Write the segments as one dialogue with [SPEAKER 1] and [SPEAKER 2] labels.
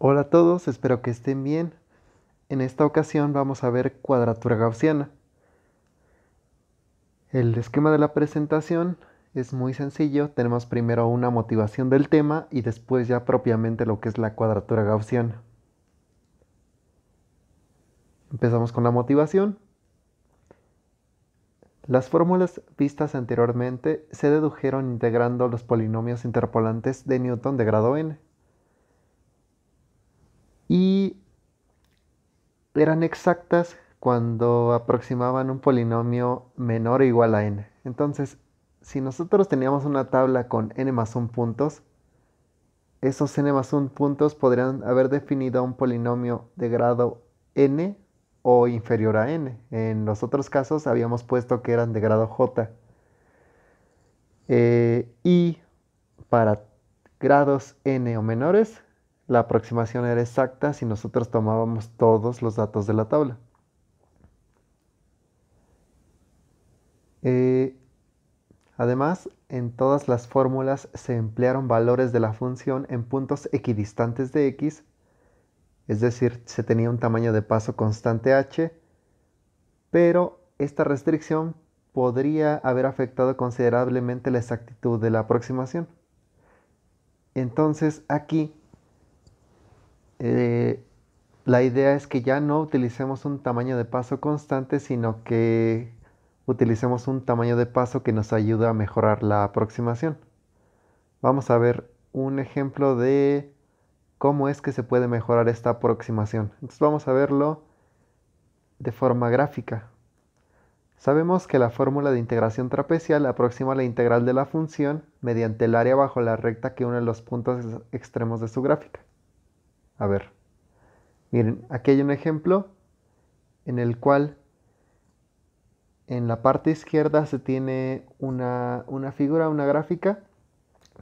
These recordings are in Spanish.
[SPEAKER 1] Hola a todos, espero que estén bien. En esta ocasión vamos a ver cuadratura gaussiana. El esquema de la presentación es muy sencillo. Tenemos primero una motivación del tema y después ya propiamente lo que es la cuadratura gaussiana. Empezamos con la motivación. Las fórmulas vistas anteriormente se dedujeron integrando los polinomios interpolantes de Newton de grado n y eran exactas cuando aproximaban un polinomio menor o igual a n. Entonces, si nosotros teníamos una tabla con n más 1 puntos, esos n más 1 puntos podrían haber definido un polinomio de grado n o inferior a n. En los otros casos habíamos puesto que eran de grado j. Eh, y para grados n o menores la aproximación era exacta si nosotros tomábamos todos los datos de la tabla. Eh, además, en todas las fórmulas se emplearon valores de la función en puntos equidistantes de x, es decir, se tenía un tamaño de paso constante h, pero esta restricción podría haber afectado considerablemente la exactitud de la aproximación. Entonces aquí eh, la idea es que ya no utilicemos un tamaño de paso constante, sino que utilicemos un tamaño de paso que nos ayuda a mejorar la aproximación. Vamos a ver un ejemplo de cómo es que se puede mejorar esta aproximación. Entonces vamos a verlo de forma gráfica. Sabemos que la fórmula de integración trapecial aproxima la integral de la función mediante el área bajo la recta que une los puntos extremos de su gráfica. A ver, miren, aquí hay un ejemplo en el cual en la parte izquierda se tiene una, figura, una gráfica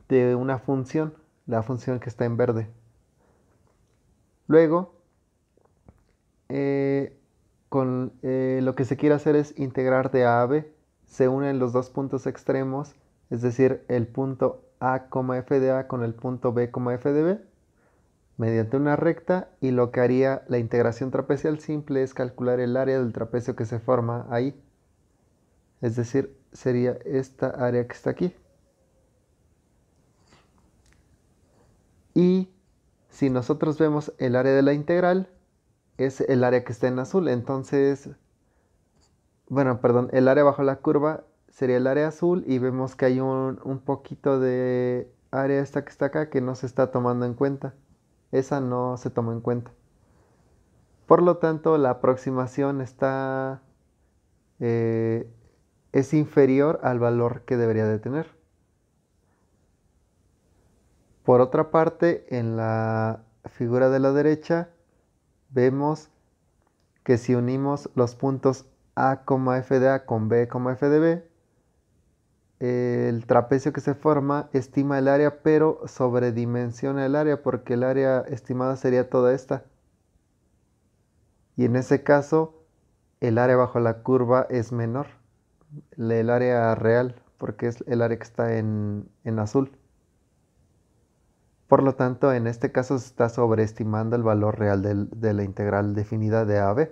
[SPEAKER 1] de una función, la función que está en verde. Luego, eh, con eh, lo que se quiere hacer es integrar de A a B. Se unen los dos puntos extremos, es decir, el punto A, F de A con el punto B, F de B mediante una recta y lo que haría la integración trapecial simple es calcular el área del trapecio que se forma ahí. Es decir, sería esta área que está aquí. Y si nosotros vemos el área de la integral, es el área que está en azul. Entonces, bueno, perdón, el área bajo la curva sería el área azul y vemos que hay un, un poquito de área esta que está acá que no se está tomando en cuenta esa no se tomó en cuenta. Por lo tanto, la aproximación está, eh, es inferior al valor que debería de tener. Por otra parte, en la figura de la derecha vemos que si unimos los puntos A, F de A con B, F de B, el trapecio que se forma estima el área, pero sobredimensiona el área, porque el área estimada sería toda esta. Y en ese caso, el área bajo la curva es menor, el área real, porque es el área que está en, azul. Por lo tanto, en este caso se está sobreestimando el valor real de la integral definida de AB.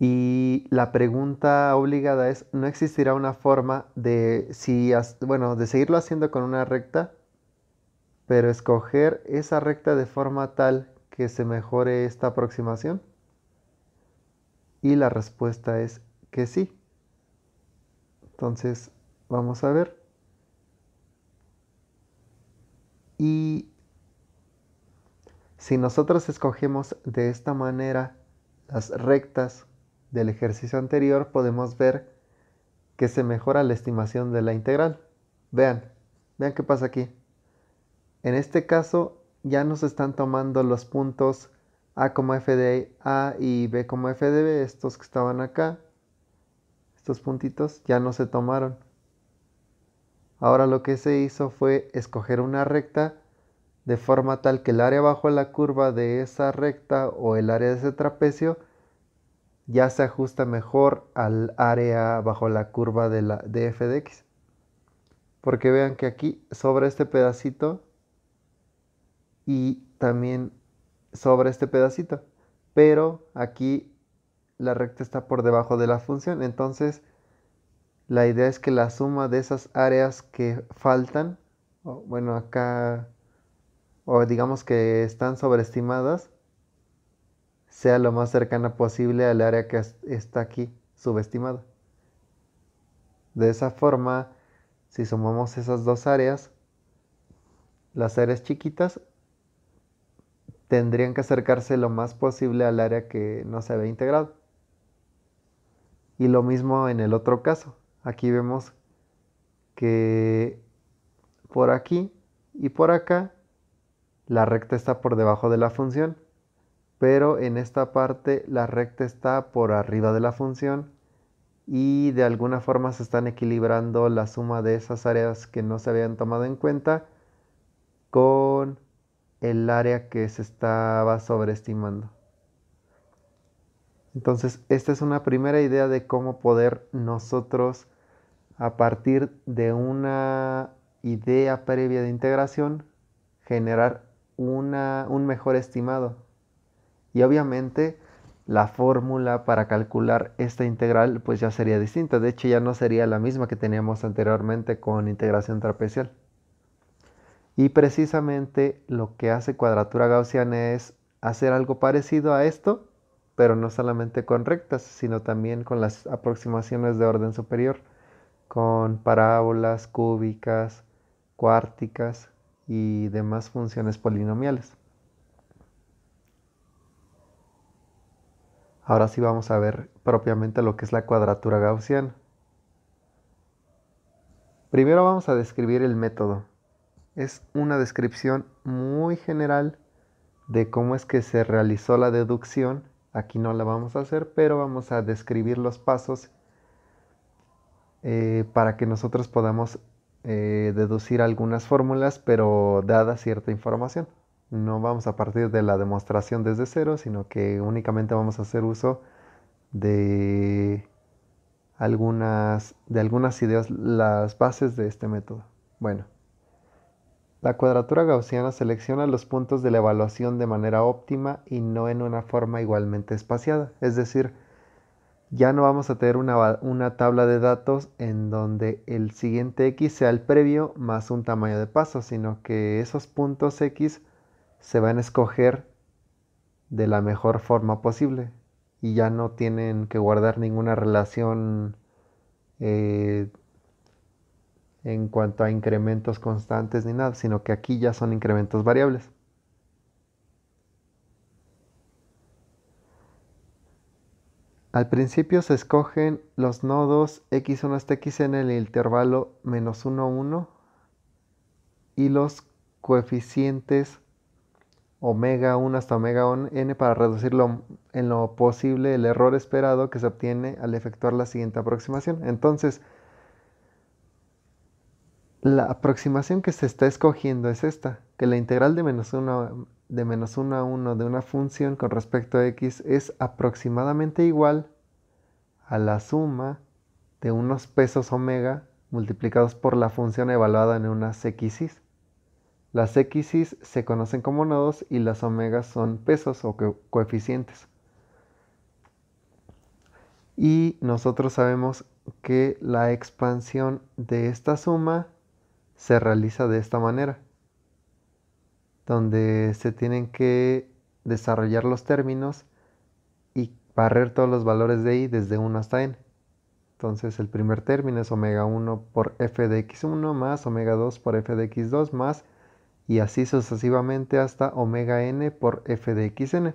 [SPEAKER 1] Y la pregunta obligada es, ¿no existirá una forma de, bueno, de seguirlo haciendo con una recta, pero escoger esa recta de forma tal que se mejore esta aproximación? Y la respuesta es que sí. Entonces, vamos a ver. Y si nosotros escogemos de esta manera las rectas del ejercicio anterior podemos ver que se mejora la estimación de la integral. Vean, vean qué pasa aquí. En este caso ya nos están tomando los puntos A, F de A y B, como F de B, estos que estaban acá. Estos puntitos ya no se tomaron. Ahora lo que se hizo fue escoger una recta de forma tal que el área bajo la curva de esa recta o el área de ese trapecio ya se ajusta mejor al área bajo la curva de, la, f de x. Porque vean que aquí, sobre este pedacito, y también sobre este pedacito. Pero aquí la recta está por debajo de la función. Entonces, la idea es que la suma de esas áreas que faltan, bueno, acá, o digamos que están sobreestimadas, sea lo más cercana posible al área que está aquí subestimada. De esa forma, si sumamos esas dos áreas, las áreas chiquitas tendrían que acercarse lo más posible al área que no se había integrado. Y lo mismo en el otro caso. Aquí vemos que por aquí y por acá la recta está por debajo de la función pero en esta parte la recta está por arriba de la función y de alguna forma se están equilibrando la suma de esas áreas que no se habían tomado en cuenta con el área que se estaba sobreestimando. Entonces, esta es una primera idea de cómo poder nosotros, a partir de una idea previa de integración, generar un mejor estimado. Y obviamente la fórmula para calcular esta integral pues ya sería distinta. De hecho ya no sería la misma que teníamos anteriormente con integración trapecial. Y precisamente lo que hace cuadratura gaussiana es hacer algo parecido a esto, pero no solamente con rectas, sino también con las aproximaciones de orden superior, con parábolas, cúbicas, cuárticas y demás funciones polinomiales. Ahora sí vamos a ver propiamente lo que es la cuadratura gaussiana. Primero vamos a describir el método. Es una descripción muy general de cómo es que se realizó la deducción. Aquí no la vamos a hacer, pero vamos a describir los pasos eh, para que nosotros podamos eh, deducir algunas fórmulas, pero dada cierta información no vamos a partir de la demostración desde cero, sino que únicamente vamos a hacer uso de algunas, de algunas ideas, las bases de este método. Bueno, la cuadratura gaussiana selecciona los puntos de la evaluación de manera óptima y no en una forma igualmente espaciada, es decir, ya no vamos a tener una, tabla de datos en donde el siguiente X sea el previo más un tamaño de paso, sino que esos puntos X se van a escoger de la mejor forma posible y ya no tienen que guardar ninguna relación eh, en cuanto a incrementos constantes ni nada, sino que aquí ya son incrementos variables. Al principio se escogen los nodos x1 hasta xn en el intervalo menos 1, 1 y los coeficientes omega 1 hasta omega n para reducirlo en lo posible el error esperado que se obtiene al efectuar la siguiente aproximación. Entonces, la aproximación que se está escogiendo es esta, que la integral de menos 1 de 1 a 1 de una función con respecto a x es aproximadamente igual a la suma de unos pesos omega multiplicados por la función evaluada en unas xis las xis se conocen como nodos y las omegas son pesos o coeficientes. Y nosotros sabemos que la expansión de esta suma se realiza de esta manera, donde se tienen que desarrollar los términos y barrer todos los valores de y desde 1 hasta n. Entonces el primer término es omega 1 por f de x1 más omega 2 por f de x2 más y así sucesivamente hasta omega n por f de xn.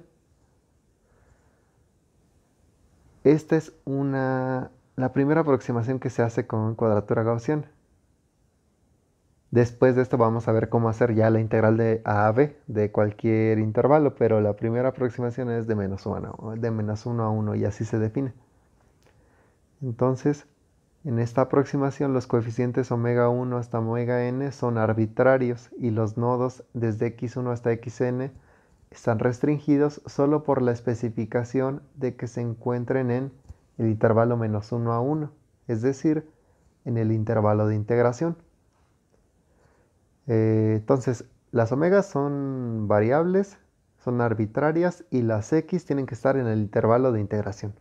[SPEAKER 1] Esta es una, la primera aproximación que se hace con cuadratura gaussiana. Después de esto vamos a ver cómo hacer ya la integral de a a b de cualquier intervalo, pero la primera aproximación es de menos 1 a 1 y así se define. Entonces, en esta aproximación los coeficientes omega 1 hasta omega n son arbitrarios y los nodos desde x1 hasta xn están restringidos solo por la especificación de que se encuentren en el intervalo menos 1 a 1, es decir, en el intervalo de integración. Eh, entonces, las omegas son variables, son arbitrarias y las x tienen que estar en el intervalo de integración.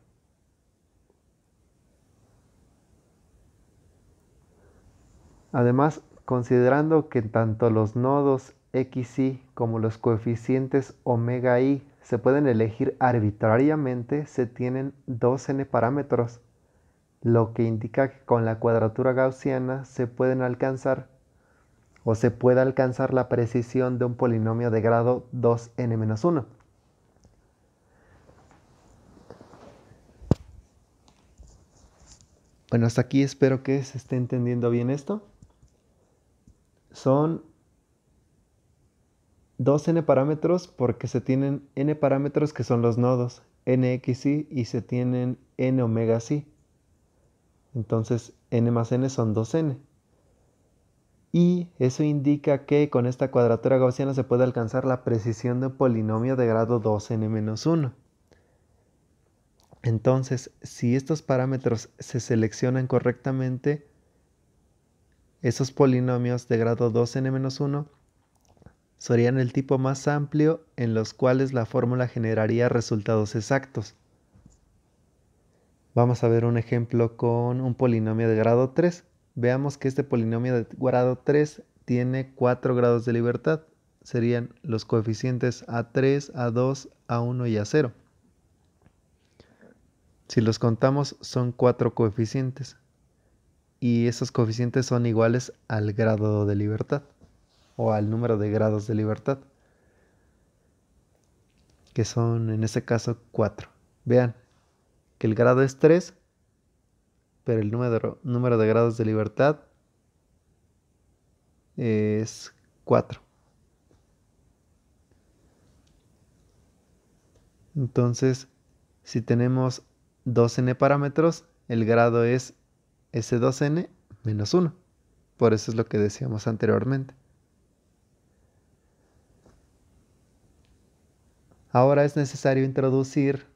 [SPEAKER 1] Además, considerando que tanto los nodos xy como los coeficientes omega i se pueden elegir arbitrariamente, se tienen 2 n parámetros, lo que indica que con la cuadratura gaussiana se pueden alcanzar o se puede alcanzar la precisión de un polinomio de grado 2n-1. Bueno, hasta aquí espero que se esté entendiendo bien esto son dos n parámetros porque se tienen n parámetros que son los nodos, nx y se tienen n omega si. Entonces n más n son 2n. Y eso indica que con esta cuadratura gaussiana se puede alcanzar la precisión de un polinomio de grado 2n-1. Entonces, si estos parámetros se seleccionan correctamente, esos polinomios de grado 2n-1 serían el tipo más amplio en los cuales la fórmula generaría resultados exactos. Vamos a ver un ejemplo con un polinomio de grado 3. Veamos que este polinomio de grado 3 tiene 4 grados de libertad. Serían los coeficientes a3, a2, a1 y a0. Si los contamos son 4 coeficientes y esos coeficientes son iguales al grado de libertad o al número de grados de libertad, que son en este caso 4. Vean que el grado es 3, pero el número, de grados de libertad es 4. Entonces, si tenemos 2 n parámetros, el grado es S2n menos 1. Por eso es lo que decíamos anteriormente. Ahora es necesario introducir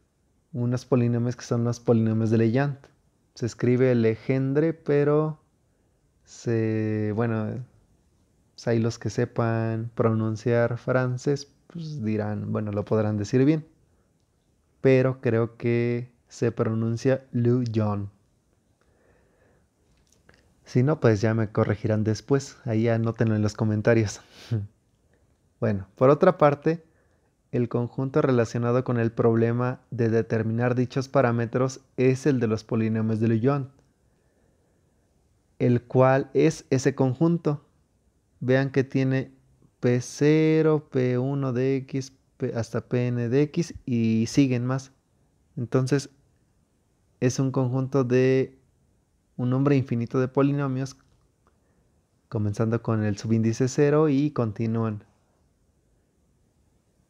[SPEAKER 1] unos polinomios que son los polinomios de Leyant. Se escribe Legendre, pero se, bueno, pues los que sepan pronunciar francés pues dirán, bueno, lo podrán decir bien. Pero creo que se pronuncia Lu John. Si no, pues ya me corregirán después. Ahí anótenlo en los comentarios. bueno, por otra parte, el conjunto relacionado con el problema de determinar dichos parámetros es el de los polinomios de Lyon, el cual es ese conjunto. Vean que tiene P0, P1 de X, hasta Pn de X y siguen más. Entonces, es un conjunto de un nombre infinito de polinomios, comenzando con el subíndice 0 y continúan.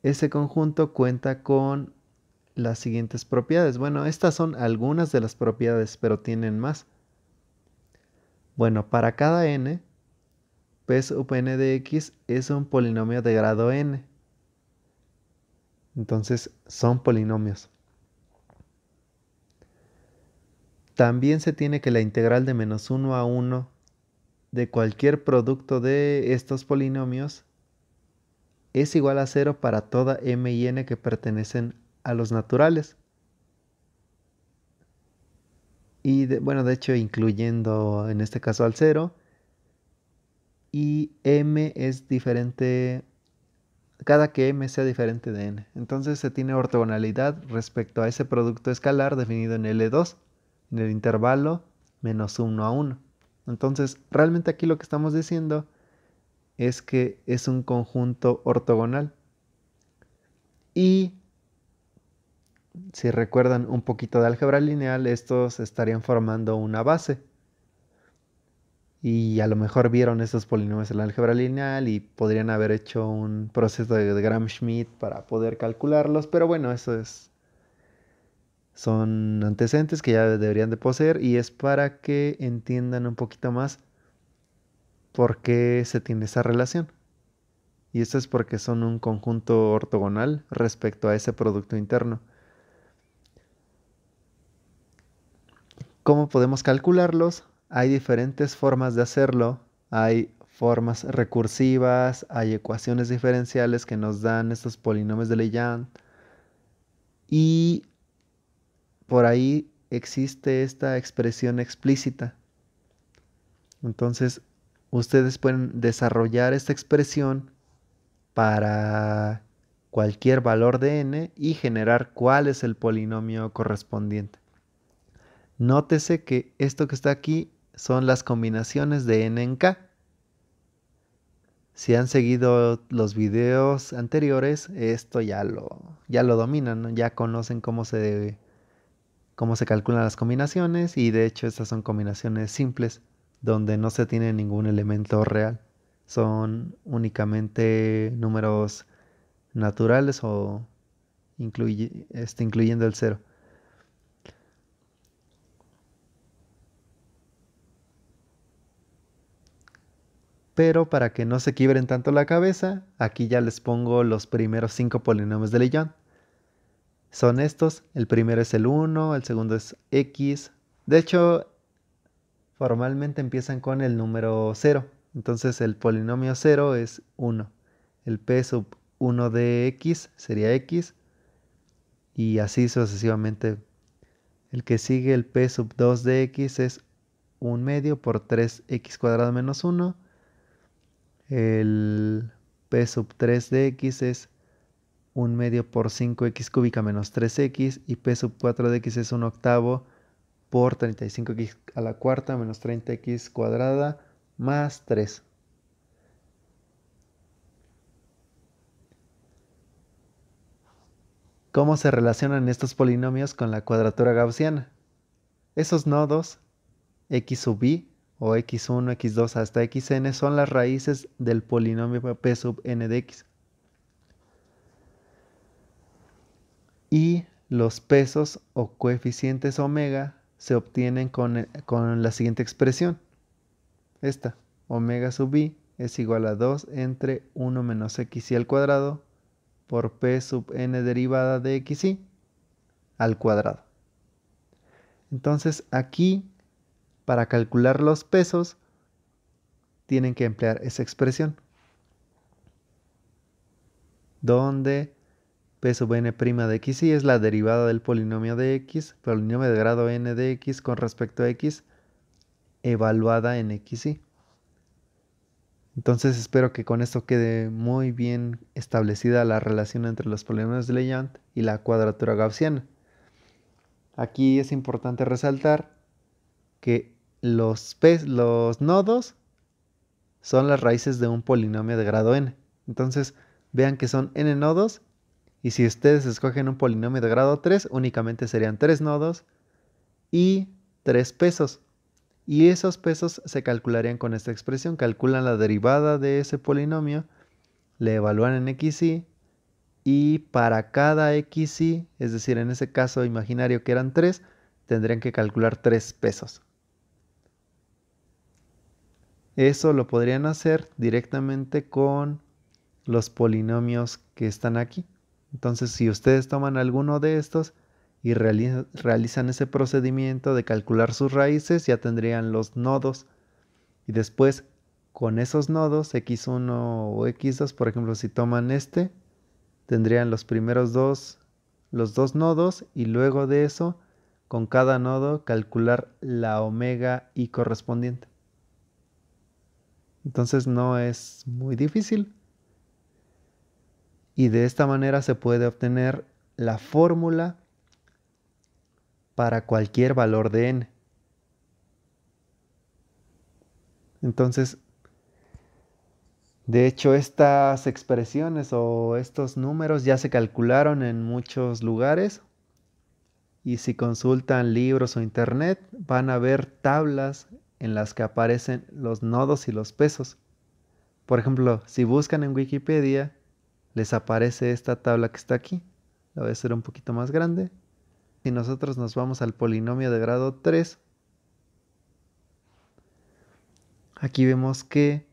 [SPEAKER 1] Ese conjunto cuenta con las siguientes propiedades. Bueno, estas son algunas de las propiedades, pero tienen más. Bueno, para cada n, p n de x es un polinomio de grado n. Entonces, son polinomios. También se tiene que la integral de menos 1 a 1 de cualquier producto de estos polinomios es igual a 0 para toda m y n que pertenecen a los naturales. Y bueno, de hecho, incluyendo en este caso al 0. Y m es diferente, cada que m sea diferente de n. Entonces se tiene ortogonalidad respecto a ese producto escalar definido en L2 en el intervalo menos 1 a 1. Entonces, realmente aquí lo que estamos diciendo es que es un conjunto ortogonal. Y si recuerdan un poquito de álgebra lineal, estos estarían formando una base. Y a lo mejor vieron estos polinomios en álgebra lineal y podrían haber hecho un proceso de Gram-Schmidt para poder calcularlos, pero bueno, eso es son antecedentes que ya deberían de poseer y es para que entiendan un poquito más por qué se tiene esa relación. Y esto es porque son un conjunto ortogonal respecto a ese producto interno. ¿Cómo podemos calcularlos? Hay diferentes formas de hacerlo. Hay formas recursivas, hay ecuaciones diferenciales que nos dan estos polinomios de Leyant. Y por ahí existe esta expresión explícita. Entonces, ustedes pueden desarrollar esta expresión para cualquier valor de n y generar cuál es el polinomio correspondiente. Nótese que esto que está aquí son las combinaciones de n en k. Si han seguido los videos anteriores, esto ya lo, ya lo dominan, ya conocen cómo se debe cómo se calculan las combinaciones y de hecho estas son combinaciones simples donde no se tiene ningún elemento real. Son únicamente números naturales o este, incluyendo el cero. Pero para que no se quiebren tanto la cabeza, aquí ya les pongo los primeros cinco polinomios de Leyón son estos. El primero es el 1, el segundo es X. De hecho, formalmente empiezan con el número 0. Entonces el polinomio 0 es 1. El P sub 1 de X sería X. Y así sucesivamente. El que sigue el P sub 2 de X es 1 medio por 3X cuadrado menos 1. El P sub 3 de X es 1 medio por 5x cúbica menos 3x y p sub 4 de x es 1 octavo por 35x a la cuarta menos 30x cuadrada más 3. ¿Cómo se relacionan estos polinomios con la cuadratura gaussiana? Esos nodos x sub i o x1, x2 hasta xn son las raíces del polinomio p sub n de x y los pesos o coeficientes omega se obtienen eh, con, la siguiente expresión. Esta, omega sub i es igual a 2 entre 1 menos y al cuadrado por p sub n derivada de xy al cuadrado. Entonces aquí, para calcular los pesos, tienen que emplear esa expresión, donde P sub n' de x y es la derivada del polinomio de x, polinomio de grado n de x con respecto a x, evaluada en x y. Entonces espero que con esto quede muy bien establecida la relación entre los polinomios de Leyant y la cuadratura gaussiana. Aquí es importante resaltar que los, los nodos son las raíces de un polinomio de grado n. Entonces vean que son n nodos y si ustedes escogen un polinomio de grado 3, únicamente serían 3 nodos y 3 pesos. Y esos pesos se calcularían con esta expresión. Calculan la derivada de ese polinomio, le evalúan en xy y para cada xy, es decir, en ese caso imaginario que eran 3, tendrían que calcular 3 pesos. Eso lo podrían hacer directamente con los polinomios que están aquí. Entonces, si ustedes toman alguno de estos y realizan ese procedimiento de calcular sus raíces, ya tendrían los nodos. Y después, con esos nodos, x1 o x2, por ejemplo, si toman este, tendrían los primeros dos, los dos nodos y luego de eso, con cada nodo, calcular la omega y correspondiente. Entonces no es muy difícil y de esta manera se puede obtener la fórmula para cualquier valor de n. Entonces, de hecho, estas expresiones o estos números ya se calcularon en muchos lugares y si consultan libros o internet van a ver tablas en las que aparecen los nodos y los pesos. Por ejemplo, si buscan en Wikipedia les aparece esta tabla que está aquí. La voy a hacer un poquito más grande. Y nosotros nos vamos al polinomio de grado 3. Aquí vemos que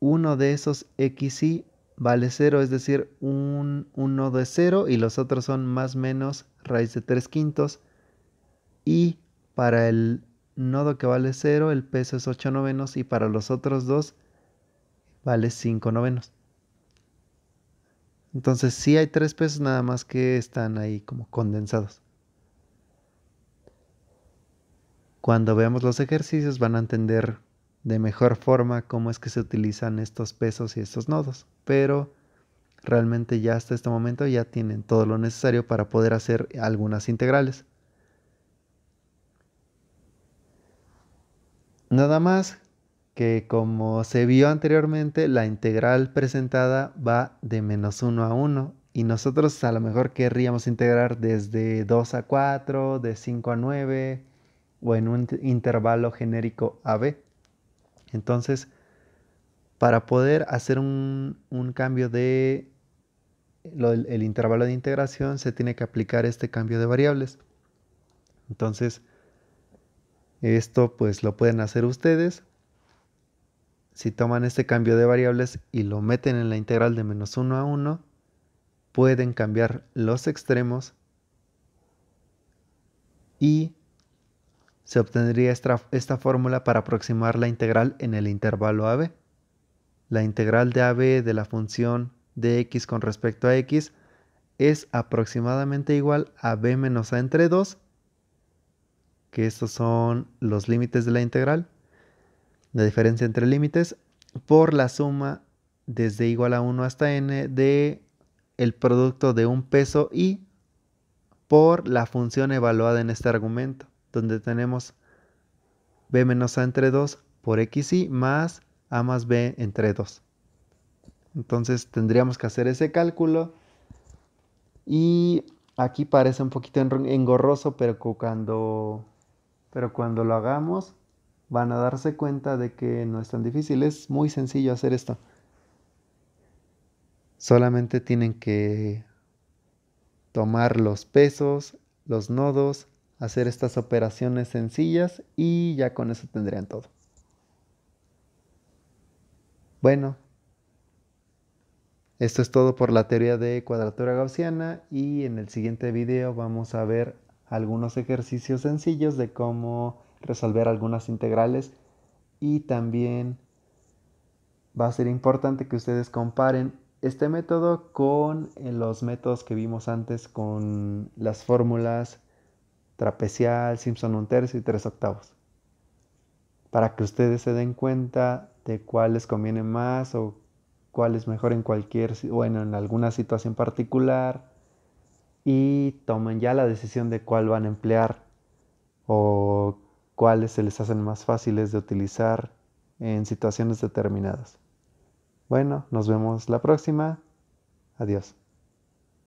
[SPEAKER 1] uno de esos xy vale 0, es decir, un nodo de 0 y los otros son más menos raíz de 3 quintos. Y para el nodo que vale 0 el peso es 8 novenos y para los otros dos vale 5 novenos. Entonces sí hay tres pesos nada más que están ahí como condensados. Cuando veamos los ejercicios van a entender de mejor forma cómo es que se utilizan estos pesos y estos nodos. Pero realmente ya hasta este momento ya tienen todo lo necesario para poder hacer algunas integrales. Nada más que como se vio anteriormente, la integral presentada va de menos 1 a 1 y nosotros a lo mejor querríamos integrar desde 2 a 4, de 5 a 9 o en un intervalo genérico AB. Entonces, para poder hacer un, cambio de el intervalo de integración, se tiene que aplicar este cambio de variables. Entonces, esto pues lo pueden hacer ustedes si toman este cambio de variables y lo meten en la integral de menos 1 a 1, pueden cambiar los extremos y se obtendría esta, fórmula para aproximar la integral en el intervalo AB. La integral de AB de la función de x con respecto a x es aproximadamente igual a b menos a entre 2, que estos son los límites de la integral, la diferencia entre límites, por la suma desde igual a 1 hasta n de el producto de un peso y por la función evaluada en este argumento, donde tenemos b menos a entre 2 por y más a más b entre 2. Entonces tendríamos que hacer ese cálculo y aquí parece un poquito engorroso, pero cuando, pero cuando lo hagamos van a darse cuenta de que no es tan difícil. Es muy sencillo hacer esto. Solamente tienen que tomar los pesos, los nodos, hacer estas operaciones sencillas y ya con eso tendrían todo. Bueno, esto es todo por la teoría de cuadratura gaussiana y en el siguiente video vamos a ver algunos ejercicios sencillos de cómo resolver algunas integrales y también va a ser importante que ustedes comparen este método con eh, los métodos que vimos antes con las fórmulas trapecial, Simpson un tercio y tres octavos. Para que ustedes se den cuenta de cuál les conviene más o cuál es mejor en cualquier, bueno, en alguna situación particular y tomen ya la decisión de cuál van a emplear o cuáles se les hacen más fáciles de utilizar en situaciones determinadas. Bueno, nos vemos la próxima. Adiós.